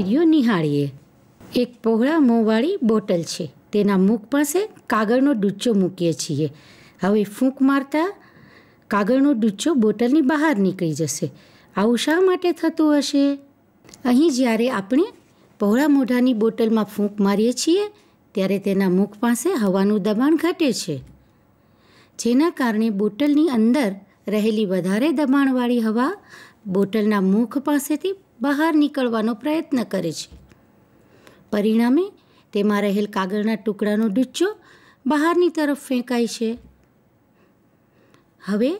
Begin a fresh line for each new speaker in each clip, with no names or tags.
video નિહાળીએ એક પહોળા મોંવાળી bottle છે તેના મુખ પાસે કાગળનો ડૂચ્ચો મૂકીએ છીએ હવે ફૂંક મારતા કાગળનો ડૂચો બોટલની બહાર નીકળી જશે આવું શા માટે થતું હશે અહીં જ્યારે આપણે પહોળા મોઢાની બોટલમાં ફૂંક મારીએ છીએ ત્યારે તેના મુખ પાસે હવાનું દબાણ ઘટે છે જેના કારણે બોટલની અંદર રહેલી વધારે દબાણવાળી હવા બોટલના મુખ પાસેથી બહાર નીકળવાનો પ્રયત્ન કરે છે પરિણામે તેમાં રહેલ કાગળના ટુકડાનો ડુચ્ચો બહારની તરફ ફેંકાય છે હવે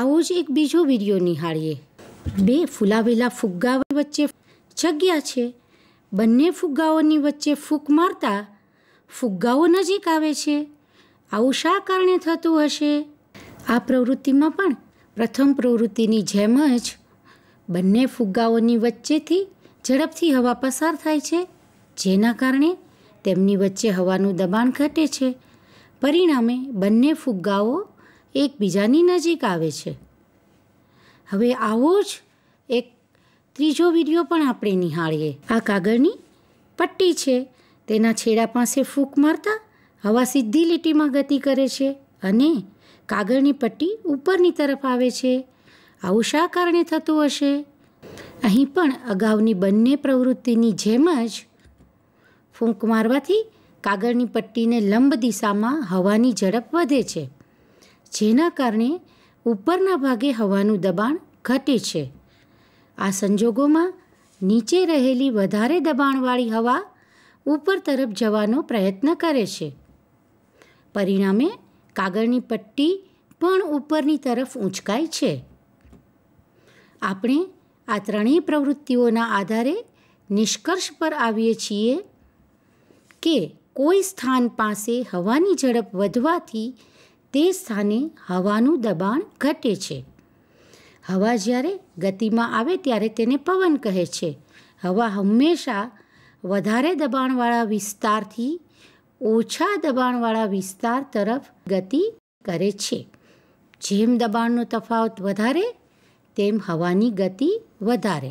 આવો જ એક બીજો વિડીયો નિહાળીએ બે ફૂલાવેલા ફુગ્ગા વચ્ચે જગ્યા છે બંને ફુગ્ગાઓની વચ્ચે ફૂંક મારતા ફુગ્ગાઓ નજીક આવે છે આવું શા કારણે થતું હશે આ પ્રવૃત્તિમાં પણ પ્રથમ પ્રવૃત્તિની જેમ જ બંને ફુગ્ગાઓની વચ્ચેથી ઝડપથી હવા પસાર થાય છે જેના કારણે તેમની વચ્ચે હવાનું દબાણ ઘટે છે પરિણામે બંને ફુગ્ગાઓ એકબીજાની નજીક આવે છે હવે આવો જ એક ત્રીજો વિડીયો પણ આપણે નિહાળીએ આ કાગળની પટ્ટી છે તેના છેડા પાસે ફૂંક મારતા હવા સીધી લીટીમાં ગતિ કરે છે અને કાગળની પટ્ટી ઉપરની તરફ આવે છે આવું શા કારણે થતું હશે અહીં પણ અગાઉની બંને પ્રવૃત્તિની જેમ જ ફૂંક મારવાથી કાગળની પટ્ટીને લંબ દિશામાં હવાની ઝડપ વધે છે જેના કારણે ઉપરના ભાગે હવાનું દબાણ ઘટે છે આ સંજોગોમાં નીચે રહેલી વધારે દબાણવાળી હવા ઉપર તરફ જવાનો પ્રયત્ન કરે છે પરિણામે કાગળની પટ્ટી પણ ઉપરની તરફ ઊંચકાય છે આપણે આ ત્રણેય પ્રવૃત્તિઓના આધારે નિષ્કર્ષ પર આવીએ છીએ કે કોઈ સ્થાન પાસે હવાની ઝડપ વધવાથી તે સ્થાને હવાનું દબાણ ઘટે છે હવા જ્યારે ગતિમાં આવે ત્યારે તેને પવન કહે છે હવા હંમેશા વધારે દબાણવાળા વિસ્તારથી ઓછા દબાણવાળા વિસ્તાર તરફ ગતિ કરે છે જેમ દબાણનો તફાવત વધારે તેમ હવાની ગતિ વધારે